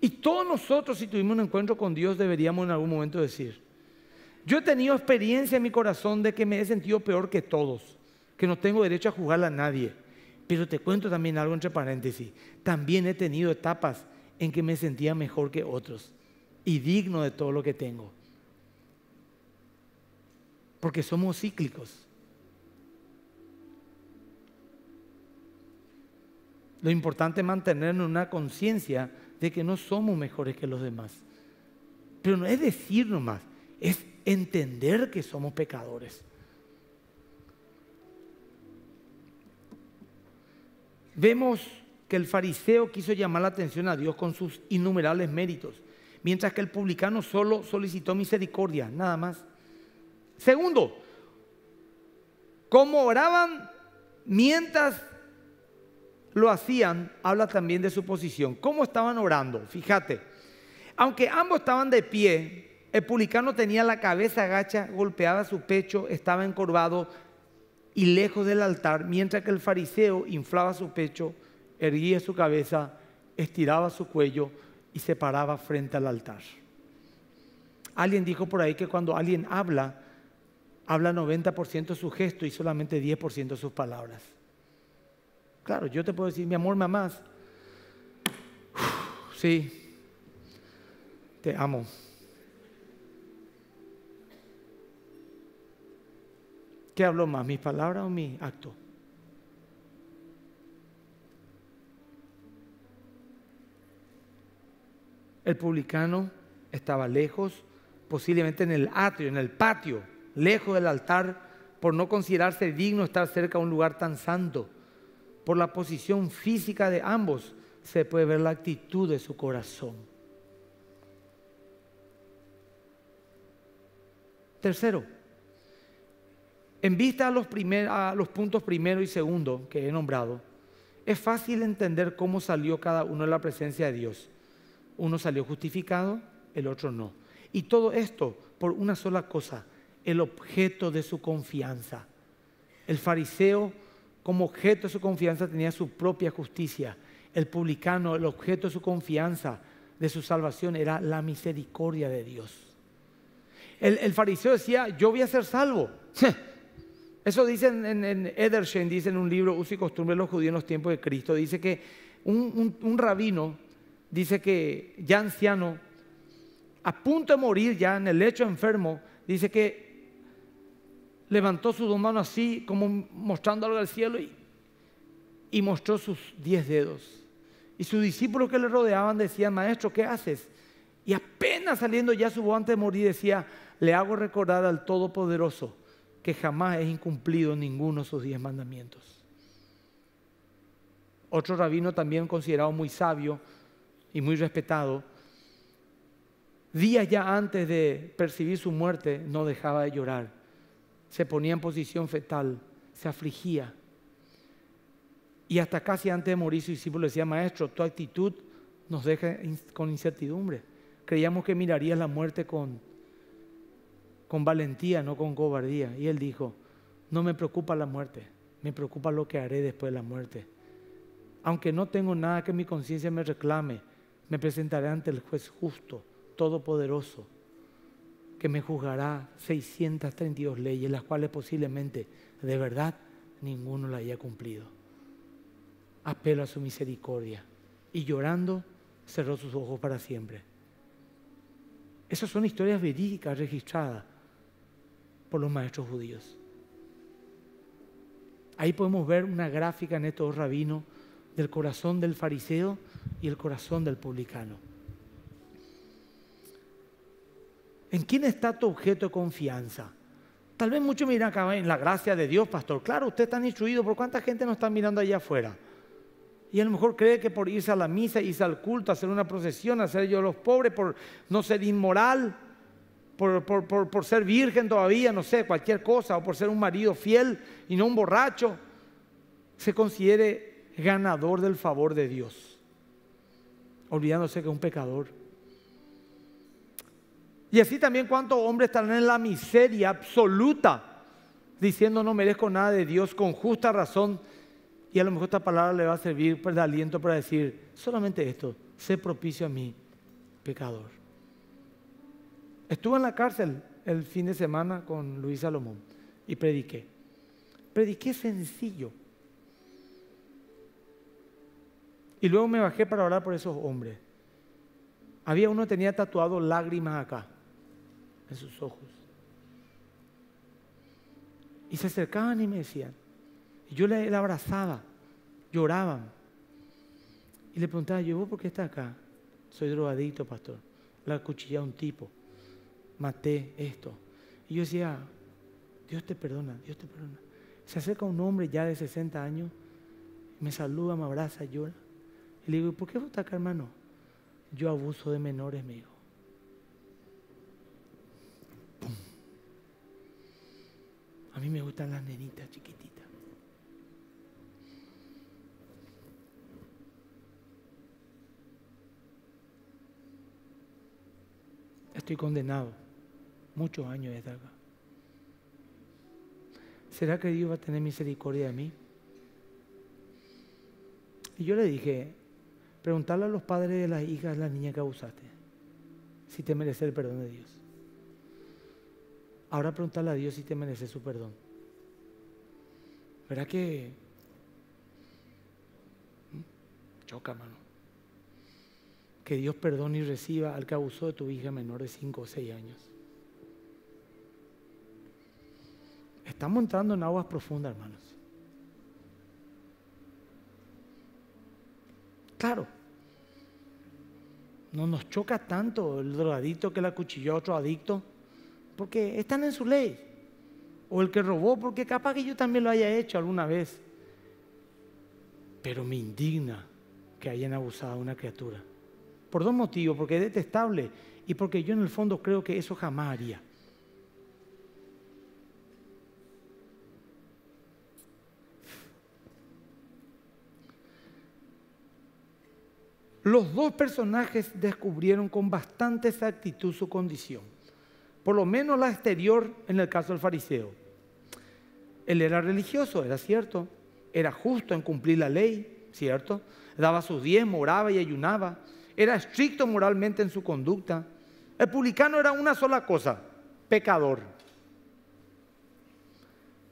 Y todos nosotros, si tuvimos un encuentro con Dios, deberíamos en algún momento decir, yo he tenido experiencia en mi corazón de que me he sentido peor que todos, que no tengo derecho a juzgar a nadie. Pero te cuento también algo entre paréntesis, también he tenido etapas en que me sentía mejor que otros y digno de todo lo que tengo. Porque somos cíclicos. Lo importante es mantenernos una conciencia de que no somos mejores que los demás. Pero no es decir nomás, es entender que somos pecadores. Vemos que el fariseo quiso llamar la atención a Dios con sus innumerables méritos, mientras que el publicano solo solicitó misericordia, nada más. Segundo, como oraban mientras lo hacían, habla también de su posición. ¿Cómo estaban orando? Fíjate, aunque ambos estaban de pie, el publicano tenía la cabeza agacha, golpeaba su pecho, estaba encorvado y lejos del altar, mientras que el fariseo inflaba su pecho, erguía su cabeza, estiraba su cuello y se paraba frente al altar. Alguien dijo por ahí que cuando alguien habla, habla 90% su gesto y solamente 10% sus palabras. Claro, yo te puedo decir, mi amor, mamás, sí, te amo. ¿Qué habló más, mi palabra o mi acto? El publicano estaba lejos, posiblemente en el atrio, en el patio, lejos del altar, por no considerarse digno estar cerca de un lugar tan santo por la posición física de ambos, se puede ver la actitud de su corazón. Tercero, en vista a los, a los puntos primero y segundo que he nombrado, es fácil entender cómo salió cada uno en la presencia de Dios. Uno salió justificado, el otro no. Y todo esto por una sola cosa, el objeto de su confianza. El fariseo como objeto de su confianza tenía su propia justicia. El publicano, el objeto de su confianza, de su salvación, era la misericordia de Dios. El, fariseo decía, yo voy a ser salvo. Eso dicen en, Edersheim, dice en un libro, Uso y Costumbre de los Judíos en los tiempos de Cristo, dice que un, un rabino, dice que ya anciano, a punto de morir, ya en el lecho enfermo, dice que levantó sus dos manos así, como mostrando algo al cielo, y, mostró sus diez dedos. Y sus discípulos que le rodeaban decían, Maestro, ¿qué haces? Y apenas saliendo ya su voz antes de morir decía, le hago recordar al Todopoderoso que jamás es incumplido ninguno de sus diez mandamientos. Otro rabino también considerado muy sabio y muy respetado, días ya antes de percibir su muerte no dejaba de llorar se ponía en posición fetal, se afligía. Y hasta casi antes de morir su discípulo decía, maestro, tu actitud nos deja con incertidumbre. Creíamos que mirarías la muerte con, con valentía, no con cobardía. Y él dijo, no me preocupa la muerte, me preocupa lo que haré después de la muerte. Aunque no tengo nada que mi conciencia me reclame, me presentaré ante el juez justo, todopoderoso que me juzgará 632 leyes, las cuales posiblemente de verdad ninguno la haya cumplido. Apelo a su misericordia. Y llorando, cerró sus ojos para siempre. Esas son historias verídicas registradas por los maestros judíos. Ahí podemos ver una gráfica en estos rabinos del corazón del fariseo y el corazón del publicano. ¿En quién está tu objeto de confianza? Tal vez muchos miran acá en la gracia de Dios, pastor. Claro, usted está instruido, ¿Por ¿cuánta gente no está mirando allá afuera? Y a lo mejor cree que por irse a la misa, irse al culto, hacer una procesión, hacer yo los pobres, por no ser inmoral, por, por, por, por, ser virgen todavía, no sé, cualquier cosa, o por ser un marido fiel y no un borracho, se considere ganador del favor de Dios, olvidándose que es un pecador. Y así también cuántos hombres estarán en la miseria absoluta, diciendo no merezco nada de Dios con justa razón. Y a lo mejor esta palabra le va a servir pues, de aliento para decir, solamente esto, sé propicio a mí, pecador. Estuve en la cárcel el fin de semana con Luis Salomón y prediqué. Prediqué sencillo. Y luego me bajé para orar por esos hombres. Había uno que tenía tatuado lágrimas acá en sus ojos. Y se acercaban y me decían, y yo le, abrazaba, lloraban. Y le preguntaba, yo, ¿vos por qué estás acá? Soy drogadito pastor. La cuchilla a un tipo. Maté esto. Y yo decía, Dios te perdona, Dios te perdona. Se acerca un hombre ya de 60 años, me saluda, me abraza, llora. Y le digo, ¿por qué vos estás acá, hermano? Yo abuso de menores, me dijo. mí me gustan las nenitas chiquititas. Estoy condenado. Muchos años de acá. ¿Será que Dios va a tener misericordia de mí? Y yo le dije, preguntarle a los padres de las hijas de las niñas que abusaste si te merece el perdón de Dios. Ahora pregúntale a Dios si te merece su perdón. Verá que ¿Mm? choca, mano? Que Dios perdone y reciba al que abusó de tu hija menor de 5 o 6 años. Estamos entrando en aguas profundas, hermanos. Claro, no nos choca tanto el drogadicto que la cuchilló otro adicto porque están en su ley. O el que robó, porque capaz que yo también lo haya hecho alguna vez. Pero me indigna que hayan abusado a una criatura. Por dos motivos, porque es detestable y porque yo en el fondo creo que eso jamás haría. Los dos personajes descubrieron con bastante exactitud su condición por lo menos la exterior en el caso del fariseo. Él era religioso, era cierto, era justo en cumplir la ley, cierto, daba sus diez, moraba y ayunaba, era estricto moralmente en su conducta. El publicano era una sola cosa, pecador.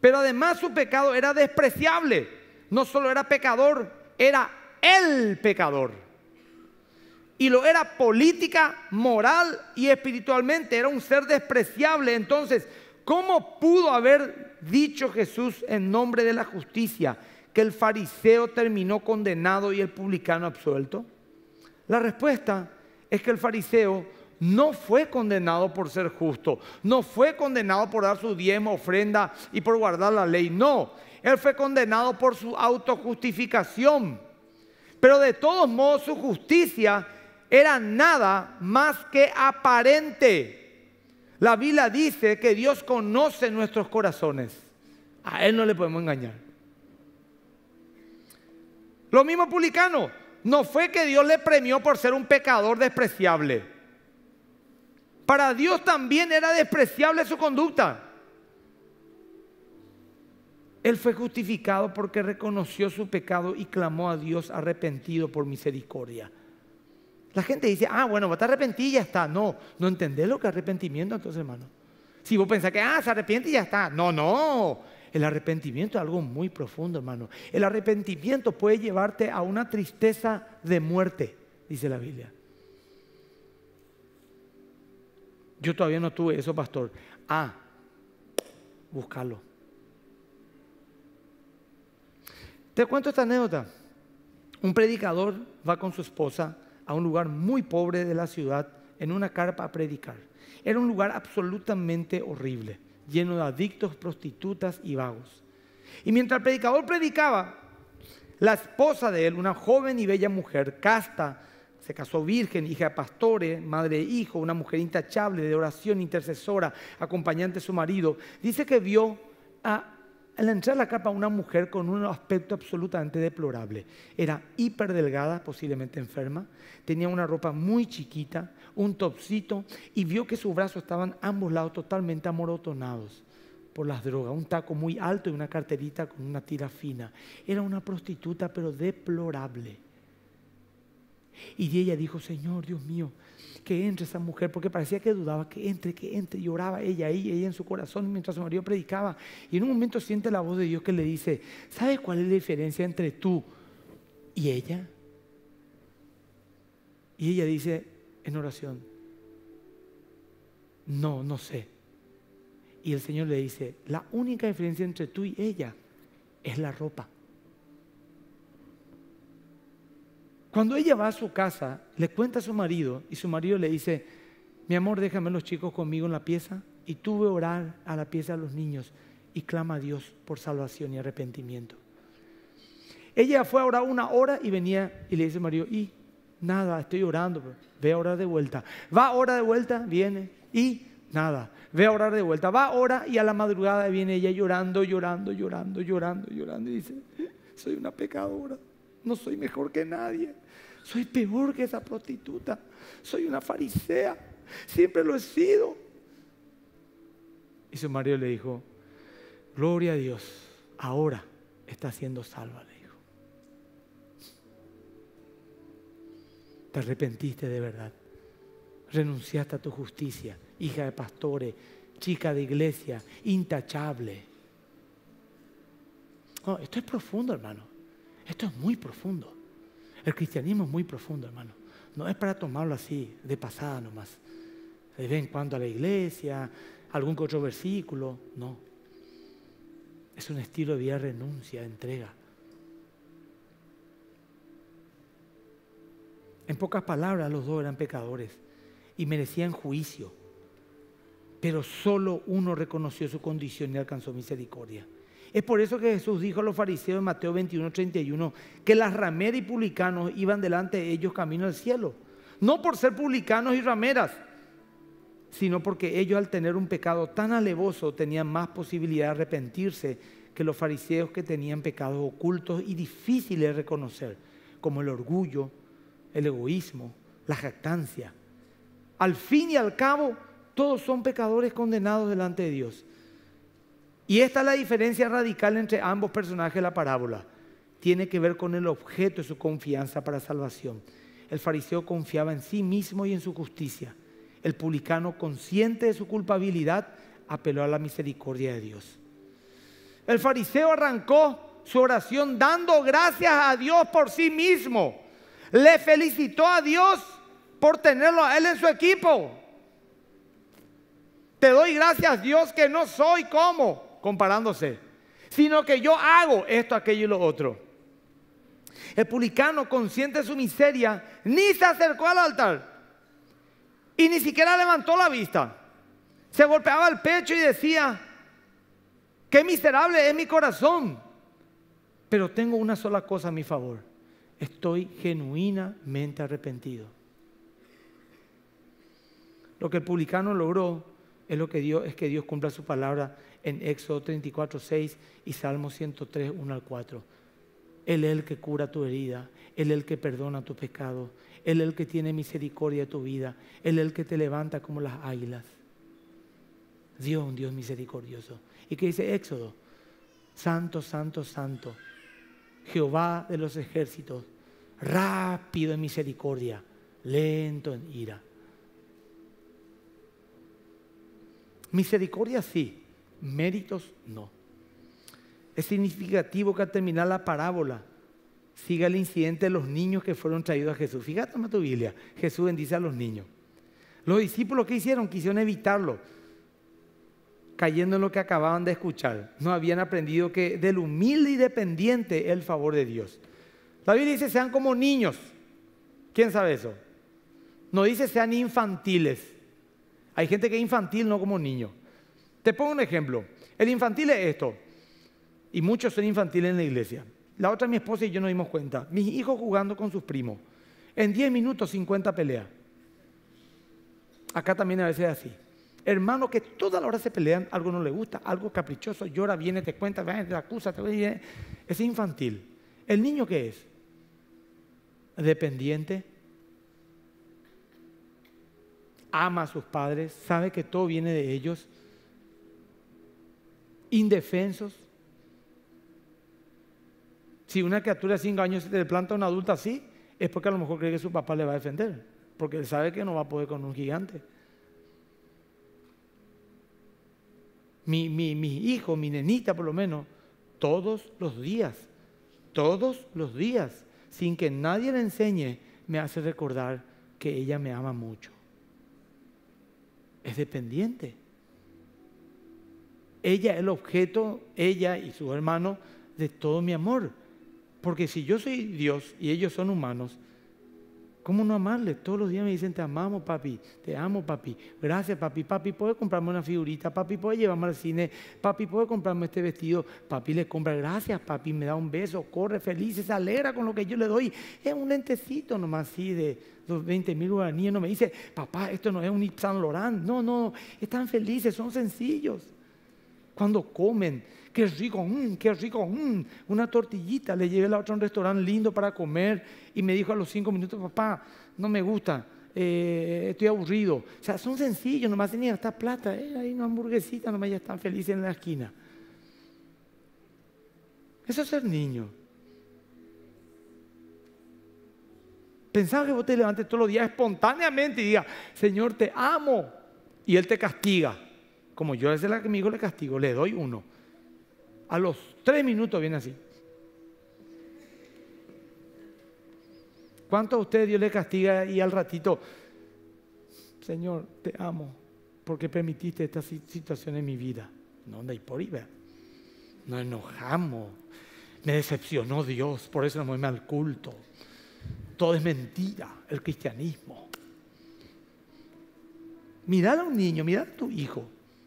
Pero además su pecado era despreciable, no solo era pecador, era el pecador y lo era política, moral y espiritualmente. Era un ser despreciable. Entonces, ¿cómo pudo haber dicho Jesús en nombre de la justicia que el fariseo terminó condenado y el publicano absuelto? La respuesta es que el fariseo no fue condenado por ser justo, no fue condenado por dar su diezmo, ofrenda y por guardar la ley, no. Él fue condenado por su autojustificación. Pero de todos modos su justicia era nada más que aparente. La Biblia dice que Dios conoce nuestros corazones. A Él no le podemos engañar. Lo mismo publicano, no fue que Dios le premió por ser un pecador despreciable. Para Dios también era despreciable su conducta. Él fue justificado porque reconoció su pecado y clamó a Dios arrepentido por misericordia. La gente dice, ah, bueno, vos te arrepentí y ya está. No, no entendés lo que es arrepentimiento entonces, hermano. Si vos pensás que, ah, se arrepiente y ya está. No, no. El arrepentimiento es algo muy profundo, hermano. El arrepentimiento puede llevarte a una tristeza de muerte, dice la Biblia. Yo todavía no tuve eso, pastor. Ah, búscalo. Te cuento esta anécdota. Un predicador va con su esposa a un lugar muy pobre de la ciudad en una carpa a predicar. Era un lugar absolutamente horrible, lleno de adictos, prostitutas y vagos. Y mientras el predicador predicaba, la esposa de él, una joven y bella mujer, casta, se casó virgen, hija de pastores, madre e hijo, una mujer intachable, de oración, intercesora, acompañante de su marido, dice que vio a al entrar a la capa una mujer con un aspecto absolutamente deplorable. Era hiperdelgada, posiblemente enferma, tenía una ropa muy chiquita, un topsito, y vio que sus brazos estaban ambos lados totalmente amorotonados por las drogas, un taco muy alto y una carterita con una tira fina. Era una prostituta, pero deplorable. Y ella dijo, Señor, Dios mío, que entre esa mujer, porque parecía que dudaba, que entre, que entre, y oraba ella ahí, ella en su corazón, mientras su marido predicaba. Y en un momento siente la voz de Dios que le dice, ¿sabes cuál es la diferencia entre tú y ella? Y ella dice en oración, no, no sé. Y el Señor le dice, la única diferencia entre tú y ella es la ropa. Cuando ella va a su casa, le cuenta a su marido y su marido le dice, mi amor, déjame los chicos conmigo en la pieza y tuve orar a la pieza de los niños y clama a Dios por salvación y arrepentimiento. Ella fue a orar una hora y venía y le dice al marido, y nada, estoy orando, ve a orar de vuelta. Va a orar de vuelta, viene y nada, ve a orar de vuelta. Va a orar y a la madrugada viene ella llorando, llorando, llorando, llorando, llorando y dice, soy una pecadora no soy mejor que nadie. Soy peor que esa prostituta. Soy una farisea. Siempre lo he sido. Y su marido le dijo, gloria a Dios, ahora está siendo salva, le dijo. Te arrepentiste de verdad. Renunciaste a tu justicia, hija de pastores, chica de iglesia, intachable. No, esto es profundo, hermano. Esto es muy profundo. El cristianismo es muy profundo, hermano. No es para tomarlo así, de pasada nomás. De vez en cuando a la iglesia, algún otro versículo. No. Es un estilo de vida renuncia, entrega. En pocas palabras, los dos eran pecadores y merecían juicio. Pero solo uno reconoció su condición y alcanzó misericordia. Es por eso que Jesús dijo a los fariseos en Mateo 21, 31, que las rameras y publicanos iban delante de ellos camino al cielo. No por ser publicanos y rameras, sino porque ellos al tener un pecado tan alevoso tenían más posibilidad de arrepentirse que los fariseos que tenían pecados ocultos y difíciles de reconocer, como el orgullo, el egoísmo, la jactancia. Al fin y al cabo, todos son pecadores condenados delante de Dios. Y esta es la diferencia radical entre ambos personajes de la parábola. Tiene que ver con el objeto de su confianza para salvación. El fariseo confiaba en sí mismo y en su justicia. El publicano, consciente de su culpabilidad, apeló a la misericordia de Dios. El fariseo arrancó su oración dando gracias a Dios por sí mismo. Le felicitó a Dios por tenerlo a él en su equipo. Te doy gracias Dios que no soy como comparándose, sino que yo hago esto, aquello y lo otro. El publicano, consciente de su miseria, ni se acercó al altar y ni siquiera levantó la vista. Se golpeaba el pecho y decía, qué miserable es mi corazón. Pero tengo una sola cosa a mi favor. Estoy genuinamente arrepentido. Lo que el publicano logró es lo que Dios es que Dios cumpla su palabra en Éxodo 34, 6 y Salmo 103, 1 al 4. Él es el que cura tu herida, Él es el que perdona tu pecado, Él es el que tiene misericordia de tu vida, Él es el que te levanta como las águilas. Dios un Dios misericordioso. ¿Y qué dice Éxodo? Santo, santo, santo. Jehová de los ejércitos, rápido en misericordia, lento en ira. Misericordia sí, méritos no. Es significativo que al terminar la parábola siga el incidente de los niños que fueron traídos a Jesús. Fíjate en tu Biblia, Jesús bendice a los niños. Los discípulos que hicieron quisieron evitarlo, cayendo en lo que acababan de escuchar. No habían aprendido que del humilde y dependiente es el favor de Dios. La Biblia dice, sean como niños. ¿Quién sabe eso? No dice sean infantiles. Hay gente que es infantil, no como niño. Te pongo un ejemplo. El infantil es esto. Y muchos son infantiles en la iglesia. La otra, mi esposa y yo nos dimos cuenta. Mis hijos jugando con sus primos. En 10 minutos, 50 pelea. Acá también a veces es así. Hermano que toda la hora se pelean, algo no le gusta, algo caprichoso, llora, viene, te cuenta, te acusa, te Es infantil. ¿El niño qué es? Dependiente. Ama a sus padres, sabe que todo viene de ellos indefensos. Si una criatura de 5 años se le planta a una adulta así, es porque a lo mejor cree que su papá le va a defender, porque él sabe que no va a poder con un gigante. Mi, mi, mi hijo, mi nenita por lo menos, todos los días, todos los días, sin que nadie le enseñe, me hace recordar que ella me ama mucho. Es dependiente. Ella es el objeto, ella y su hermano de todo mi amor. Porque si yo soy Dios y ellos son humanos, ¿cómo no amarles? Todos los días me dicen, te amamos papi, te amo papi, gracias papi, papi, ¿puedes comprarme una figurita? Papi, ¿puedes llevarme al cine? Papi, ¿puedes comprarme este vestido? Papi le compra, gracias papi, me da un beso, corre feliz, se alegra con lo que yo le doy. Es un lentecito nomás así de los 20 mil guaraníes, no me dice, papá, esto no es un Saint Laurent, no, no, están felices, son sencillos cuando comen. Qué rico, que mm, qué rico, mm, una tortillita. Le llevé la otra a un restaurante lindo para comer y me dijo a los cinco minutos, papá, no me gusta, eh, estoy aburrido. O sea, son sencillos, nomás tenía hasta plata, hay eh, ahí una hamburguesita, nomás ya tan feliz en la esquina. Eso es ser niño. Pensaba que vos te levantes todos los días espontáneamente y digas, Señor, te amo. Y Él te castiga como yo es el amigo le castigo, le doy uno. A los tres minutos viene así. ¿Cuánto a usted Dios le castiga y al ratito, Señor, te amo porque permitiste esta situación en mi vida? No, anda y por iba. Nos enojamos. Me decepcionó Dios, por eso nos voy al culto. Todo es mentira, el cristianismo. Mirad a un niño, mira a tu hijo,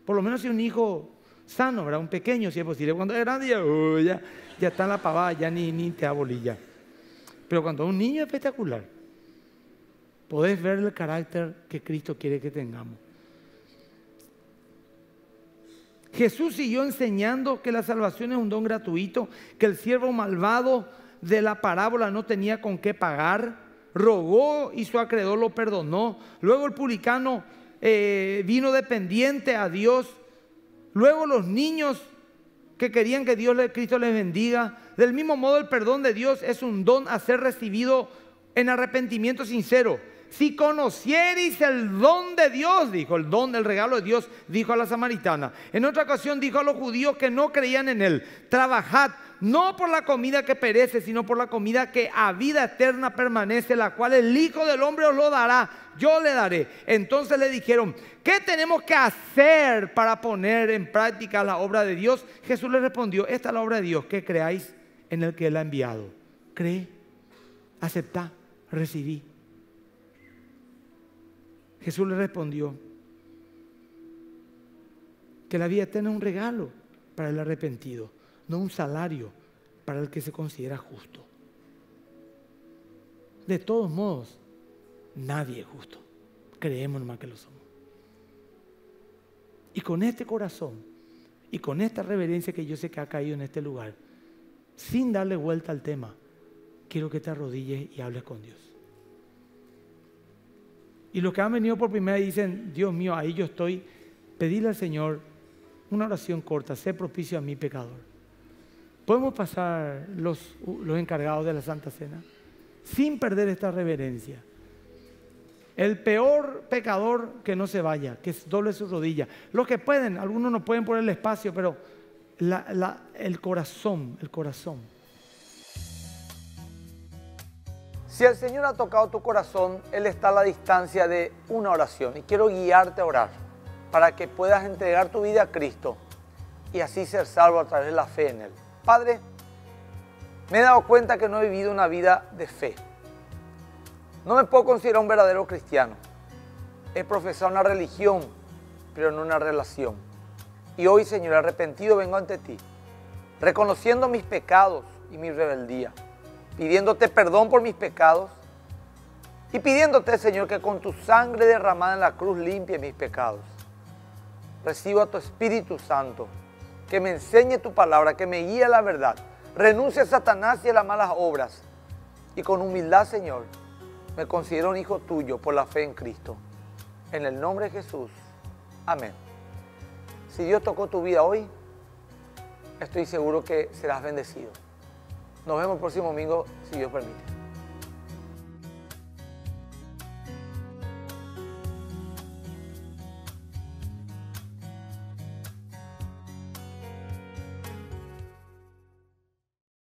por lo menos si un hijo sano, ¿verdad? Un pequeño, si es posible. Cuando es grande ya, ya, está la pavada, ya ni, ni te da Pero cuando un niño es espectacular, podés ver el carácter que Cristo quiere que tengamos. Jesús siguió enseñando que la salvación es un don gratuito, que el siervo malvado de la parábola no tenía con qué pagar, rogó y su acreedor lo perdonó. Luego el publicano eh, vino dependiente a Dios. Luego los niños que querían que Dios, Cristo les bendiga. Del mismo modo el perdón de Dios es un don a ser recibido en arrepentimiento sincero si conocierais el don de Dios, dijo, el don del regalo de Dios, dijo a la samaritana. En otra ocasión dijo a los judíos que no creían en él, trabajad no por la comida que perece, sino por la comida que a vida eterna permanece, la cual el Hijo del Hombre os lo dará, yo le daré. Entonces le dijeron, ¿qué tenemos que hacer para poner en práctica la obra de Dios? Jesús le respondió, esta es la obra de Dios, que creáis en el que Él ha enviado. Cree, acepta, recibí. Jesús le respondió que la vida tiene un regalo para el arrepentido, no un salario para el que se considera justo. De todos modos, nadie es justo. Creemos más que lo somos. Y con este corazón y con esta reverencia que yo sé que ha caído en este lugar, sin darle vuelta al tema, quiero que te arrodilles y hables con Dios. Y los que han venido por primera dicen, Dios mío, ahí yo estoy, Pedirle al Señor una oración corta, sé propicio a mi pecador. Podemos pasar los, los encargados de la Santa Cena sin perder esta reverencia. El peor pecador que no se vaya, que doble su rodilla. Los que pueden, algunos no pueden por el espacio, pero el corazón, el corazón. Si el Señor ha tocado tu corazón, Él está a la distancia de una oración y quiero guiarte a orar para que puedas entregar tu vida a Cristo y así ser salvo a través de la fe en Él. Padre, me he dado cuenta que no he vivido una vida de fe. No me puedo considerar un verdadero cristiano. He profesado una religión, pero no una relación. Y hoy, Señor, arrepentido vengo ante ti, reconociendo mis pecados y mi rebeldía pidiéndote perdón por mis pecados y pidiéndote, Señor, que con tu sangre derramada en la cruz limpie mis pecados. Recibo a tu Espíritu Santo, que me enseñe tu palabra, que me guíe a la verdad. Renuncia a Satanás y a las malas obras. Y con humildad, Señor, me considero un hijo tuyo por la fe en Cristo. En el nombre de Jesús. Amén. Si Dios tocó tu vida hoy, estoy seguro que serás bendecido. Nos vemos el próximo domingo, si Dios permite.